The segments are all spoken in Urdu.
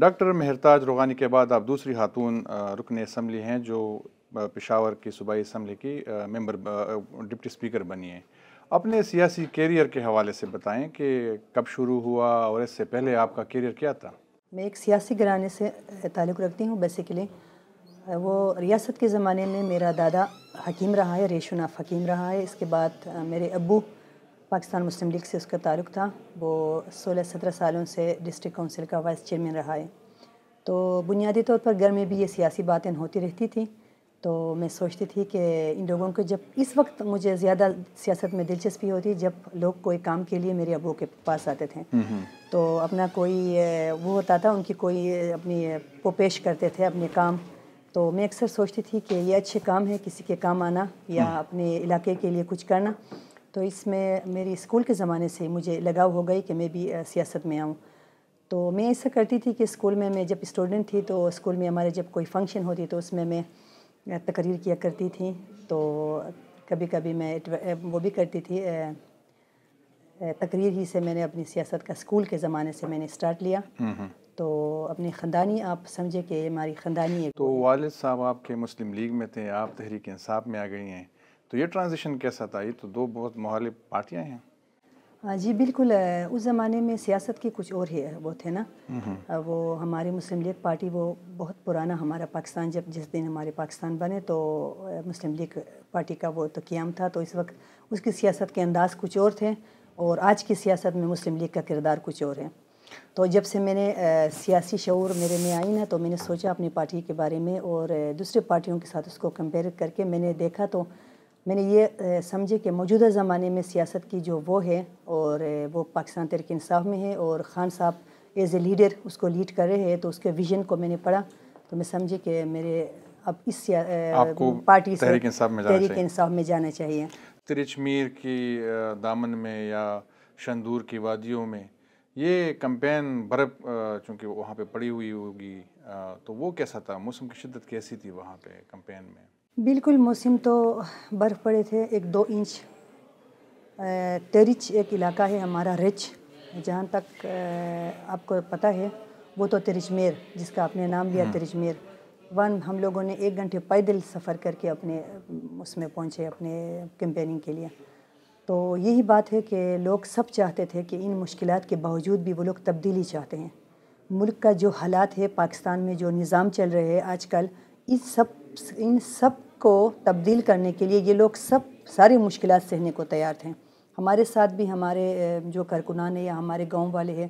ڈاکٹر مہرتاج روغانی کے بعد آپ دوسری خاتون رکن اسمبلی ہیں جو پشاور کی صوبائی اسمبلی کی ممبر ڈپٹی سپیکر بنی ہیں اپنے سیاسی کیریئر کے حوالے سے بتائیں کہ کب شروع ہوا اور اس سے پہلے آپ کا کیریئر کیا تھا میں ایک سیاسی گرانے سے تعلق رکھتی ہوں بیسے کے لیے وہ ریاست کے زمانے میں میرا دادا حکیم رہا ہے ریشو ناف حکیم رہا ہے اس کے بعد میرے ابو پاکستان مسلم لیگ سے اس کا تعلق تھا وہ سولہ سترہ سالوں سے ڈسٹرک کونسل کا وائس چیئرمین رہا ہے تو بنیادی طور پر گھر میں بھی یہ سیاسی باتیں ہوتی رہتی تھیں تو میں سوچتی تھی کہ ان لوگوں کو جب اس وقت مجھے زیادہ سیاست میں دلچسپی ہوتی جب لوگ کوئی کام کے لیے میرے ابو کے پاس آتے تھے تو اپنا کوئی وہ ہوتا تھا ان کی کوئی اپنی وہ پیش کرتے تھے اپنے کام تو میں اکثر سوچتی تھی کہ یہ اچھے کام ہے کسی کے کام آنا یا اپنے علاقے کے لیے کچھ کرنا تو اس میں میری اسکول کے زمانے سے مجھے لگاؤ ہو گئی کہ میں بھی سیاست میں آؤں تو میں ایسا کرتی تھی کہ اسکول میں میں جب اسٹوڈنٹ تھی تو اسکول میں ہمارے جب کوئی فنکشن ہوتی تو اس میں میں تقریر کیا کرتی تھی تو کبھی کبھی میں وہ بھی کرتی تھی تقریر ہی سے میں نے اپنی سیاست کا اسکول کے زمانے سے میں نے اسٹارٹ لیا تو اپنی خاندانی آپ سمجھے کہ ہماری خاندانی ہے تو والد صاحب آپ کے مسلم لیگ میں تھے آپ تحریک انصاف میں آ گئی ہیں تو یہ ٹرانزیشن کیسا تھا یہ تو دو بہت پارٹیاں ہیں جی بالکل اس زمانے میں سیاست کی کچھ اور ہی وہ تھے نا وہ ہماری مسلم لیگ پارٹی وہ بہت پرانا ہمارا پاکستان جب جس دن ہمارے پاکستان بنے تو مسلم لیگ پارٹی کا وہ تو قیام تھا تو اس وقت اس کی سیاست کے انداز کچھ اور تھے اور آج کی سیاست میں مسلم لیگ کا کردار کچھ اور ہے تو جب سے میں نے سیاسی شعور میرے میں آئی نا تو میں نے سوچا اپنی پارٹی کے بارے میں اور دوسرے پارٹیوں کے ساتھ اس کو کمپیئر کر کے میں نے دیکھا تو میں نے یہ سمجھے کہ موجودہ زمانے میں سیاست کی جو وہ ہے اور وہ پاکستان تحریک انصاف میں ہے اور خان صاحب ایز اے لیڈر اس کو لیڈ کر رہے ہیں تو اس کے ویژن کو میں نے پڑھا تو میں سمجھے کہ میرے اب اس پارٹی تحریک انصاف میں تحریک انصاف میں جانا چاہیے ترچ میر کی دامن میں یا شندور کی وادیوں میں یہ کمپین برف چونکہ وہاں پہ پڑی ہوئی ہوگی تو وہ کیسا تھا موسم کی شدت کیسی تھی وہاں پہ کمپین میں بالکل موسم تو برف پڑے تھے ایک دو انچ تیرچ ایک علاقہ ہے ہمارا رچ جہاں تک آپ کو پتہ ہے وہ تو ترچ میر جس کا آپ نے نام لیا ہاں۔ ترچ میر ون ہم لوگوں نے ایک گھنٹے پیدل سفر کر کے اپنے اس میں پہنچے اپنے کیمپیننگ کے لیے تو یہی بات ہے کہ لوگ سب چاہتے تھے کہ ان مشکلات کے باوجود بھی وہ لوگ تبدیلی چاہتے ہیں ملک کا جو حالات ہے پاکستان میں جو نظام چل رہے ہیں آج کل اس سب ان سب کو تبدیل کرنے کے لیے یہ لوگ سب ساری مشکلات سہنے کو تیار تھے ہمارے ساتھ بھی ہمارے جو کارکنان ہیں یا ہمارے گاؤں والے ہیں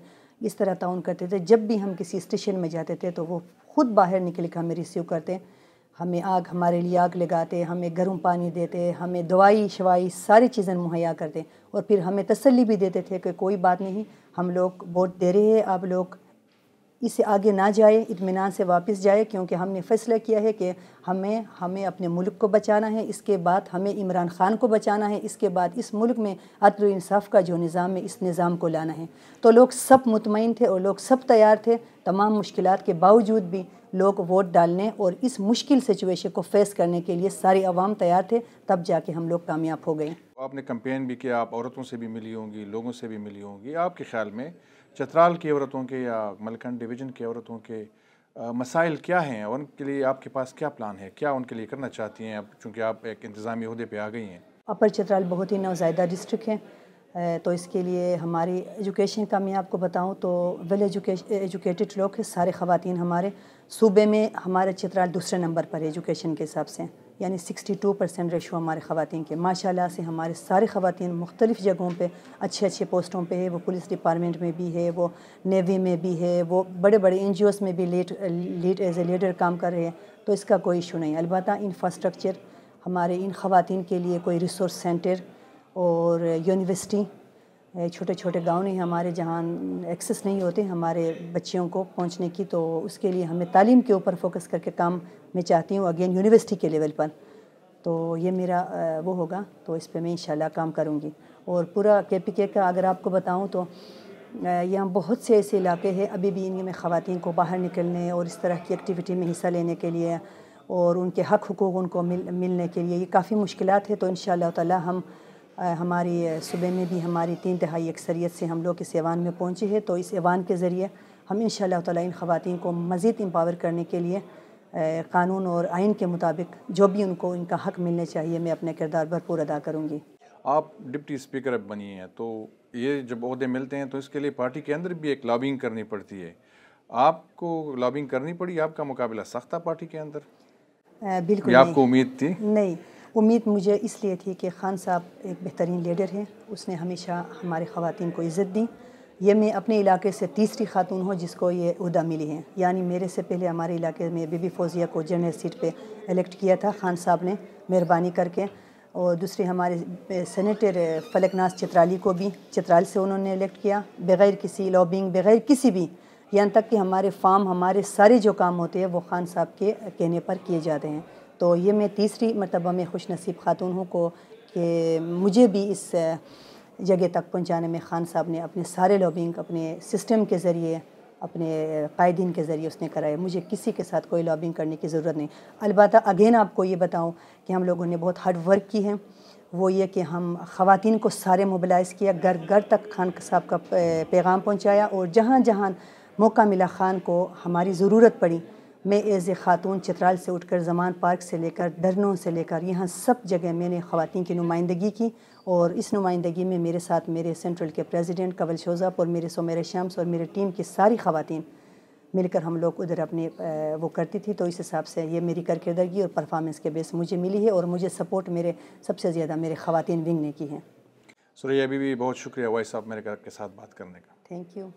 اس طرح تعاون کرتے تھے جب بھی ہم کسی اسٹیشن میں جاتے تھے تو وہ خود باہر نکل کے ہمیں ریسیو کرتے ہمیں آگ ہمارے لیے آگ لگاتے ہمیں گرم پانی دیتے ہمیں دوائی شوائی ساری چیزیں مہیا کرتے اور پھر ہمیں تسلی بھی دیتے تھے کہ کوئی بات نہیں ہم لوگ ووٹ دے رہے آپ لوگ اس سے آگے نہ جائے اطمینان سے واپس جائے کیونکہ ہم نے فیصلہ کیا ہے کہ ہمیں ہمیں اپنے ملک کو بچانا ہے اس کے بعد ہمیں عمران خان کو بچانا ہے اس کے بعد اس ملک میں و انصاف کا جو نظام ہے اس نظام کو لانا ہے تو لوگ سب مطمئن تھے اور لوگ سب تیار تھے تمام مشکلات کے باوجود بھی لوگ ووٹ ڈالنے اور اس مشکل سچویشن کو فیس کرنے کے لیے ساری عوام تیار تھے تب جا کے ہم لوگ کامیاب ہو گئے آپ نے کمپین بھی کیا آپ عورتوں سے بھی ملی ہوں گی لوگوں سے بھی ملی ہوں گی آپ کے خیال میں چترال کی عورتوں کے یا ملکن ڈویژن کی عورتوں کے مسائل کیا ہیں ان کے لیے آپ کے پاس کیا پلان ہے کیا ان کے لیے کرنا چاہتی ہیں اب چونکہ آپ ایک انتظامی عہدے پہ آ گئی ہیں اپر چترال بہت ہی نوزائیدہ ڈسٹرک ہے تو اس کے لیے ہماری ایجوکیشن کا میں آپ کو بتاؤں تو ویل ایجوکیٹڈ لوگ ہیں سارے خواتین ہمارے صوبے میں ہمارا چترال دوسرے نمبر پر ہے ایجوکیشن کے حساب سے یعنی سکسٹی ٹو پرسینٹ ریشو ہمارے خواتین کے ماشاء اللہ سے ہمارے سارے خواتین مختلف جگہوں پہ اچھے اچھے پوسٹوں پہ ہے وہ پولیس ڈپارٹمنٹ میں بھی ہے وہ نیوی میں بھی ہے وہ بڑے بڑے این جی اوز میں بھی let lead as a leader کام کر رہے ہیں تو اس کا کوئی ایشو نہیں البتہ انفراسٹرکچر ہمارے ان خواتین کے لیے کوئی ریسورس سینٹر اور یونیورسٹی چھوٹے چھوٹے گاؤں نہیں ہمارے جہاں ایکسس نہیں ہوتے ہمارے بچیوں کو پہنچنے کی تو اس کے لیے ہمیں تعلیم کے اوپر فوکس کر کے کام میں چاہتی ہوں اگین یونیورسٹی کے لیول پر تو یہ میرا وہ ہوگا تو اس پہ میں انشاءاللہ کام کروں گی اور پورا کے پی کے کا اگر آپ کو بتاؤں تو یہاں بہت سے ایسے علاقے ہیں ابھی بھی ان میں خواتین کو باہر نکلنے اور اس طرح کی ایکٹیویٹی میں حصہ لینے کے لیے اور ان کے حق حقوق ان کو مل ملنے کے لیے یہ کافی مشکلات ہیں تو ان شاء اللہ تعالیٰ ہم ہماری صوبے میں بھی ہماری تین تہائی اکثریت سے ہم لوگ اس ایوان میں پہنچے ہیں تو اس ایوان کے ذریعے ہم ان شاء اللہ تعالیٰ ان خواتین کو مزید امپاور کرنے کے لیے قانون اور آئین کے مطابق جو بھی ان کو ان کا حق ملنے چاہیے میں اپنے کردار بھرپور ادا کروں گی آپ ڈپٹی اسپیکر اب بنی ہیں تو یہ جب عہدے ملتے ہیں تو اس کے لیے پارٹی کے اندر بھی ایک لابنگ کرنی پڑتی ہے آپ کو لابنگ کرنی پڑی آپ کا مقابلہ سخت تھا پارٹی کے اندر بالکل آپ کو امید تھی نہیں امید مجھے اس لیے تھی کہ خان صاحب ایک بہترین لیڈر ہے اس نے ہمیشہ ہمارے خواتین کو عزت دی یہ میں اپنے علاقے سے تیسری خاتون ہوں جس کو یہ عہدہ ملی ہے یعنی میرے سے پہلے ہمارے علاقے میں بی بی فوزیہ کو جنرل سیٹ پہ الیکٹ کیا تھا خان صاحب نے مہربانی کر کے اور دوسری ہمارے سینیٹر فلک ناز چترالی کو بھی چترال سے انہوں نے الیکٹ کیا بغیر کسی لابنگ بغیر کسی بھی یہاں یعنی تک کہ ہمارے فارم ہمارے سارے جو کام ہوتے ہیں وہ خان صاحب کے کہنے پر کیے جاتے ہیں تو یہ میں تیسری مرتبہ میں خوش نصیب خاتون ہوں کو کہ مجھے بھی اس جگہ تک پہنچانے میں خان صاحب نے اپنے سارے لابنگ اپنے سسٹم کے ذریعے اپنے قائدین کے ذریعے اس نے کرائے مجھے کسی کے ساتھ کوئی لابنگ کرنے کی ضرورت نہیں البتہ اگین آپ کو یہ بتاؤں کہ ہم لوگوں نے بہت ہارڈ ورک کی ہے وہ یہ کہ ہم خواتین کو سارے موبلائز کیا گھر گھر تک خان صاحب کا پیغام پہنچایا اور جہاں جہاں موقع ملا خان کو ہماری ضرورت پڑی میں ایز اے خاتون چترال سے اٹھ کر زمان پارک سے لے کر ڈرنوں سے لے کر یہاں سب جگہ میں نے خواتین کی نمائندگی کی اور اس نمائندگی میں میرے ساتھ میرے سینٹرل کے پریزیڈنٹ کنل شوزاپ اور میرے سومیر شمس اور میرے ٹیم کی ساری خواتین مل کر ہم لوگ ادھر اپنے وہ کرتی تھی تو اس حساب سے یہ میری کرکردگی اور پرفارمنس کے بیس مجھے ملی ہے اور مجھے سپورٹ میرے سب سے زیادہ میرے خواتین ونگ نے کی ہیں سوری ابھی بھی بہت شکریہ وائی صاحب میرے گھر کے ساتھ بات کرنے کا تھینک یو